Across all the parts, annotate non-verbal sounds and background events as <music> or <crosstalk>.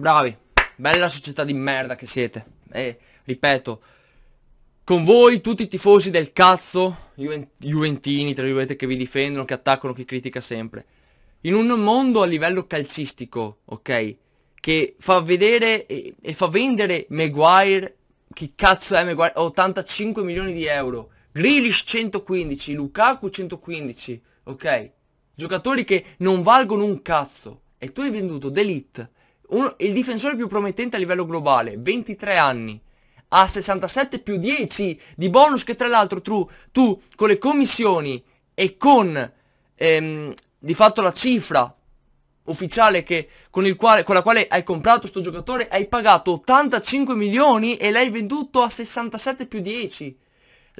Bravi, bella società di merda che siete. E ripeto, con voi tutti i tifosi del cazzo, Juventini, tra virgolette, che vi difendono, che attaccano, che critica sempre. In un mondo a livello calcistico, ok? Che fa vedere e, e fa vendere Maguire, chi cazzo è Maguire? 85 milioni di euro. Grealish 115, Lukaku 115, ok? Giocatori che non valgono un cazzo. E tu hai venduto Delete uno, il difensore più promettente a livello globale, 23 anni, ha 67 più 10 di bonus che tra l'altro tu, tu con le commissioni e con ehm, di fatto la cifra ufficiale che, con, quale, con, la quale hai comprato questo giocatore hai pagato 85 milioni e l'hai venduto a 67 più 10.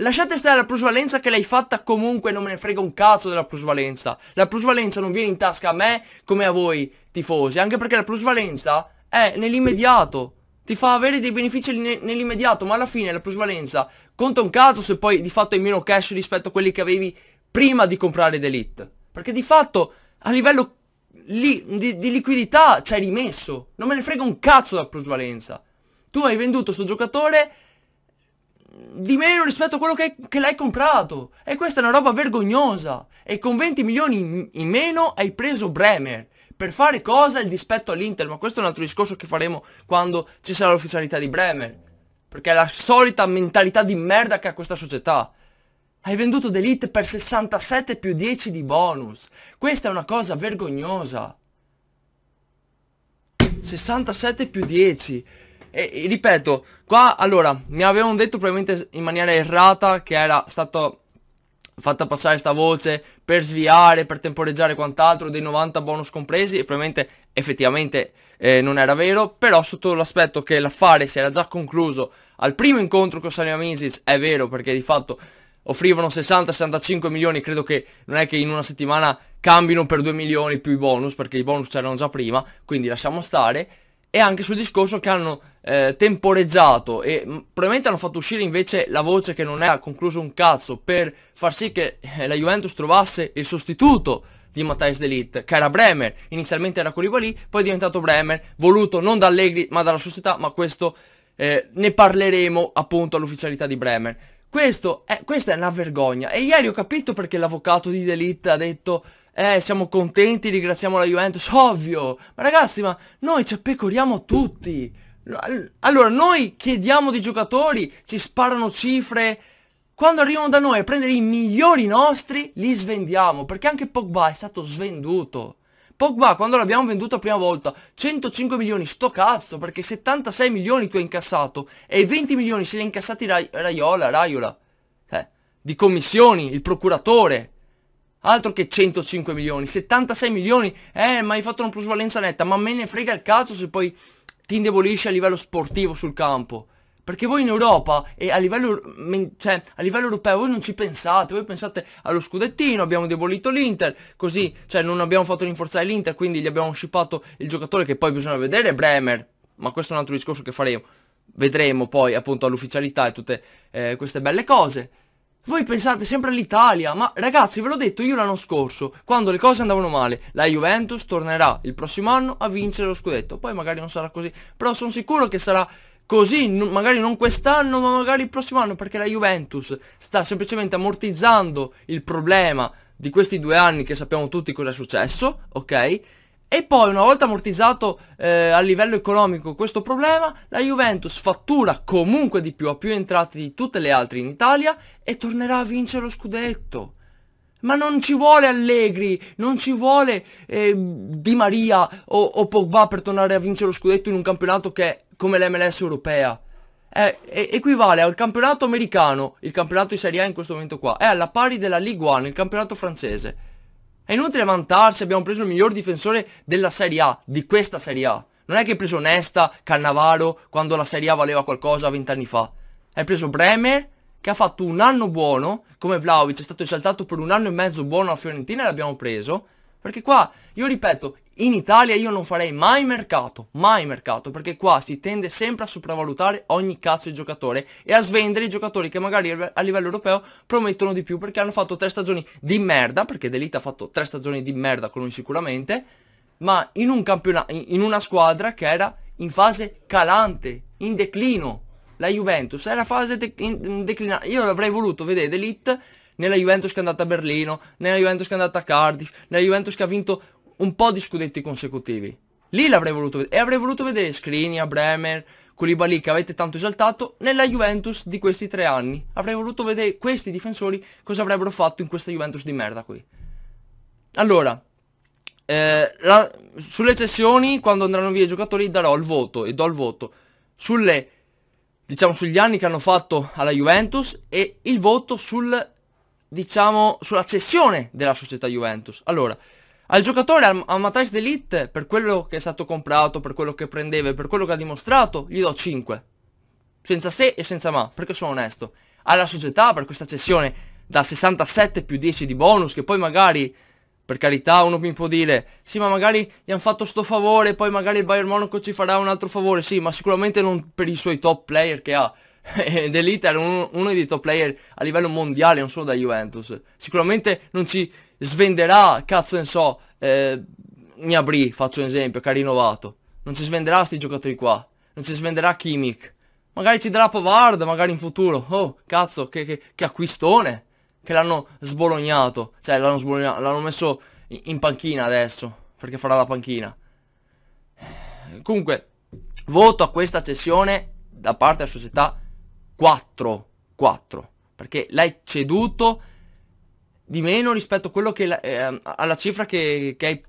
Lasciate stare la plusvalenza che l'hai fatta comunque, non me ne frega un cazzo della plusvalenza. La plusvalenza non viene in tasca a me come a voi, tifosi, anche perché la plusvalenza è nell'immediato. Ti fa avere dei benefici nell'immediato, ma alla fine la plusvalenza conta un cazzo se poi di fatto hai meno cash rispetto a quelli che avevi prima di comprare Delete. Perché di fatto a livello li di, di liquidità ci hai rimesso. Non me ne frega un cazzo la plusvalenza. Tu hai venduto sto giocatore di meno rispetto a quello che, che l'hai comprato. E questa è una roba vergognosa. E con 20 milioni in, in meno hai preso Bremer. Per fare cosa? Il dispetto all'Inter. Ma questo è un altro discorso che faremo quando ci sarà l'ufficialità di Bremer. Perché è la solita mentalità di merda che ha questa società. Hai venduto Delete per 67 più 10 di bonus. Questa è una cosa vergognosa. 67 più 10 e, e ripeto, qua allora mi avevano detto probabilmente in maniera errata che era stato fatta passare sta voce per sviare, per temporeggiare quant'altro dei 90 bonus compresi e probabilmente effettivamente eh, non era vero, però sotto l'aspetto che l'affare si era già concluso al primo incontro con Saliamizis è vero perché di fatto offrivano 60-65 milioni, credo che non è che in una settimana cambino per 2 milioni più i bonus perché i bonus c'erano già prima, quindi lasciamo stare e anche sul discorso che hanno eh, temporeggiato e mm, probabilmente hanno fatto uscire invece la voce che non era concluso un cazzo per far sì che eh, la Juventus trovasse il sostituto di Matthijs Delitt, che era Bremer, inizialmente era Colibali, poi è diventato Bremer, voluto non da Allegri ma dalla società, ma questo eh, ne parleremo appunto all'ufficialità di Bremer. È, questa è una vergogna e ieri ho capito perché l'avvocato di Delitt ha detto eh, siamo contenti, ringraziamo la Juventus, ovvio! Ma ragazzi, ma noi ci pecoriamo tutti! Allora, noi chiediamo dei giocatori, ci sparano cifre, quando arrivano da noi a prendere i migliori nostri, li svendiamo, perché anche Pogba è stato svenduto. Pogba quando l'abbiamo venduto la prima volta 105 milioni sto cazzo perché 76 milioni tu hai incassato e 20 milioni se li hai incassati Raiola, Raiola eh, di commissioni, il procuratore Altro che 105 milioni, 76 milioni, eh ma hai fatto una plusvalenza netta, ma me ne frega il cazzo se poi ti indebolisci a livello sportivo sul campo. Perché voi in Europa e a livello, cioè, a livello europeo voi non ci pensate, voi pensate allo scudettino, abbiamo debolito l'Inter, così, cioè non abbiamo fatto rinforzare l'Inter, quindi gli abbiamo shippato il giocatore che poi bisogna vedere, Bremer, ma questo è un altro discorso che faremo, vedremo poi appunto all'ufficialità e tutte eh, queste belle cose. Voi pensate sempre all'Italia, ma ragazzi ve l'ho detto io l'anno scorso, quando le cose andavano male, la Juventus tornerà il prossimo anno a vincere lo scudetto, poi magari non sarà così, però sono sicuro che sarà così, magari non quest'anno, ma magari il prossimo anno, perché la Juventus sta semplicemente ammortizzando il problema di questi due anni che sappiamo tutti cosa è successo, ok? E poi una volta ammortizzato eh, a livello economico questo problema, la Juventus fattura comunque di più, a più entrate di tutte le altre in Italia e tornerà a vincere lo scudetto. Ma non ci vuole Allegri, non ci vuole eh, Di Maria o, o, Pogba per tornare a vincere lo scudetto in un campionato che è come l'MLS europea. È, eh, è, equivale al campionato americano, il campionato di Serie A in questo momento qua, è alla pari della Ligue 1, il campionato francese. È inutile vantarsi, abbiamo preso il miglior difensore della Serie A, di questa Serie A. Non è che ha preso Nesta, Cannavaro, quando la Serie A valeva qualcosa vent'anni fa. Hai preso Bremer, che ha fatto un anno buono, come Vlaovic è stato esaltato per un anno e mezzo buono a Fiorentina e l'abbiamo preso. Perché qua, io ripeto, in Italia io non farei mai mercato, mai mercato, perché qua si tende sempre a sopravvalutare ogni cazzo di giocatore e a svendere i giocatori che magari a livello europeo promettono di più perché hanno fatto tre stagioni di merda, perché Delita ha fatto tre stagioni di merda con lui sicuramente, ma in, un in una squadra che era in fase calante, in declino, la Juventus, era fase de declinata, io avrei voluto vedere Delita nella Juventus che è andata a Berlino, nella Juventus che è andata a Cardiff, nella Juventus che ha vinto un po' di scudetti consecutivi. Lì l'avrei voluto vedere, e avrei voluto vedere Scrini, Bremer, Koulibaly che avete tanto esaltato, nella Juventus di questi tre anni. Avrei voluto vedere questi difensori cosa avrebbero fatto in questa Juventus di merda qui. Allora, eh, la, sulle cessioni, quando andranno via i giocatori, darò il voto e do il voto sulle, diciamo, sugli anni che hanno fatto alla Juventus e il voto sul diciamo, sulla cessione della società Juventus. Allora, al giocatore, al, a Matthijs D'Elite, per quello che è stato comprato, per quello che prendeva, e per quello che ha dimostrato, gli do 5. Senza se e senza ma, perché sono onesto. Alla società, per questa cessione da 67 più 10 di bonus, che poi magari, per carità, uno mi può dire, sì ma magari gli hanno fatto sto favore, poi magari il Bayern Monaco ci farà un altro favore, sì, ma sicuramente non per i suoi top player che ha. <laughs> dell'Inter, uno, uno dei top player a livello mondiale, non solo da Juventus. Sicuramente non ci svenderà, cazzo ne so, eh, Gnabry, faccio un esempio, che ha rinnovato. Non ci svenderà questi giocatori qua. Non ci svenderà Kimmich. Magari ci darà Pavard, magari in futuro. Oh, cazzo, che, che, che acquistone. Che l'hanno sbolognato. Cioè, l'hanno sbolognato, l'hanno messo in, in panchina adesso. Perché farà la panchina. Comunque, voto a questa cessione da parte della società 4, 4, perché l'hai ceduto di meno rispetto a quello che, eh, alla cifra che, che hai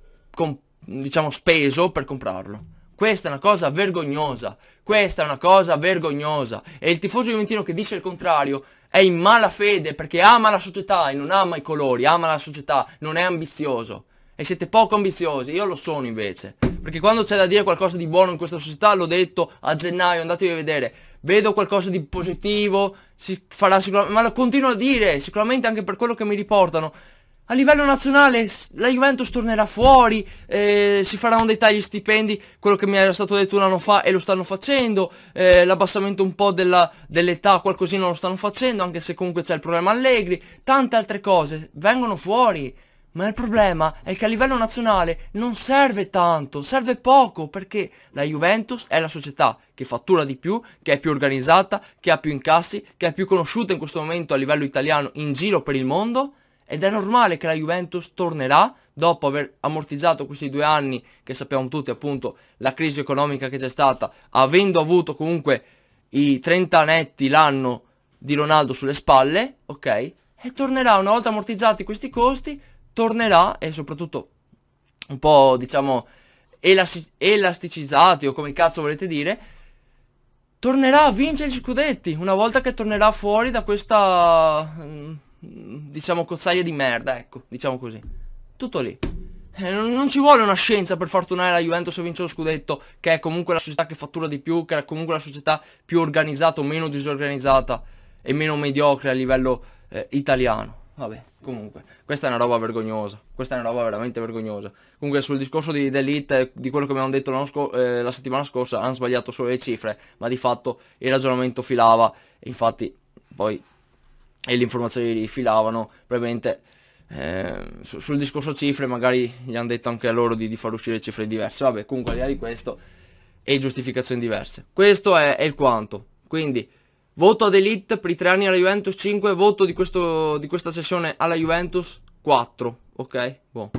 diciamo speso per comprarlo. Questa è una cosa vergognosa, questa è una cosa vergognosa e il tifoso juventino che dice il contrario è in mala fede perché ama la società e non ama i colori, ama la società, non è ambizioso e siete poco ambiziosi, io lo sono invece. Perché quando c'è da dire qualcosa di buono in questa società, l'ho detto a gennaio, andatevi a vedere. Vedo qualcosa di positivo, si farà sicuramente, ma lo continuo a dire, sicuramente anche per quello che mi riportano. A livello nazionale la Juventus tornerà fuori, eh, si faranno dei tagli stipendi, quello che mi era stato detto un anno fa e lo stanno facendo, eh, l'abbassamento un po' dell'età, dell qualcosina lo stanno facendo, anche se comunque c'è il problema Allegri, tante altre cose vengono fuori. Ma il problema è che a livello nazionale non serve tanto, serve poco, perché la Juventus è la società che fattura di più, che è più organizzata, che ha più incassi, che è più conosciuta in questo momento a livello italiano in giro per il mondo, ed è normale che la Juventus tornerà dopo aver ammortizzato questi due anni che sappiamo tutti appunto la crisi economica che c'è stata, avendo avuto comunque i 30 netti l'anno di Ronaldo sulle spalle, ok? E tornerà una volta ammortizzati questi costi tornerà e soprattutto un po' diciamo elasticizzati o come cazzo volete dire tornerà a vincere gli scudetti una volta che tornerà fuori da questa mm, diciamo cozzaia di merda ecco diciamo così tutto lì eh, non, ci vuole una scienza per fortunare la Juventus a vincere lo scudetto che è comunque la società che fattura di più che è comunque la società più organizzata o meno disorganizzata e meno mediocre a livello eh, italiano Vabbè, comunque, questa è una roba vergognosa, questa è una roba veramente vergognosa. Comunque sul discorso di Delete, di quello che mi hanno detto eh, la settimana scorsa, hanno sbagliato solo le cifre, ma di fatto il ragionamento filava, infatti poi e le informazioni filavano, probabilmente eh, su sul discorso cifre magari gli hanno detto anche a loro di, di far uscire cifre diverse, vabbè, comunque al di là di questo e giustificazioni diverse. Questo è, è il quanto, quindi Voto ad Elite per i tre anni alla Juventus 5, voto di, questo, di questa sessione alla Juventus 4, ok? Buon.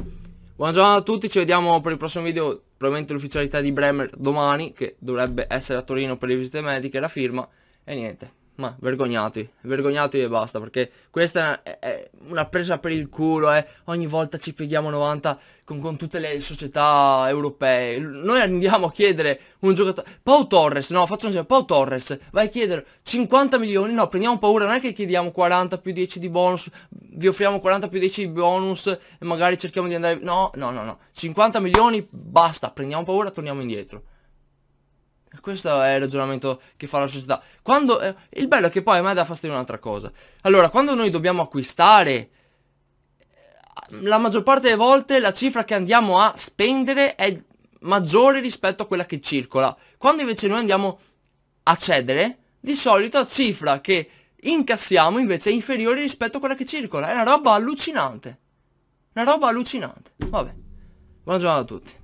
Buona giornata a tutti, ci vediamo per il prossimo video, probabilmente l'ufficialità di Bremer domani, che dovrebbe essere a Torino per le visite mediche, la firma, e niente ma vergognati, vergognatevi e basta, perché questa è, è una presa per il culo, eh. ogni volta ci pieghiamo 90 con, con, tutte le società europee, noi andiamo a chiedere un giocatore, Pau Torres, no faccio un esempio, Pau Torres, vai a chiedere 50 milioni, no prendiamo paura, non è che chiediamo 40 più 10 di bonus, vi offriamo 40 più 10 di bonus e magari cerchiamo di andare, no, no, no, no, 50 milioni, basta, prendiamo paura, torniamo indietro. Questo è il ragionamento che fa la società. Quando, eh, il bello è che poi a me dà fastidio un'altra cosa. Allora, quando noi dobbiamo acquistare, eh, la maggior parte delle volte la cifra che andiamo a spendere è maggiore rispetto a quella che circola. Quando invece noi andiamo a cedere, di solito la cifra che incassiamo invece è inferiore rispetto a quella che circola. È una roba allucinante. Una roba allucinante. Vabbè. Buona giornata a tutti.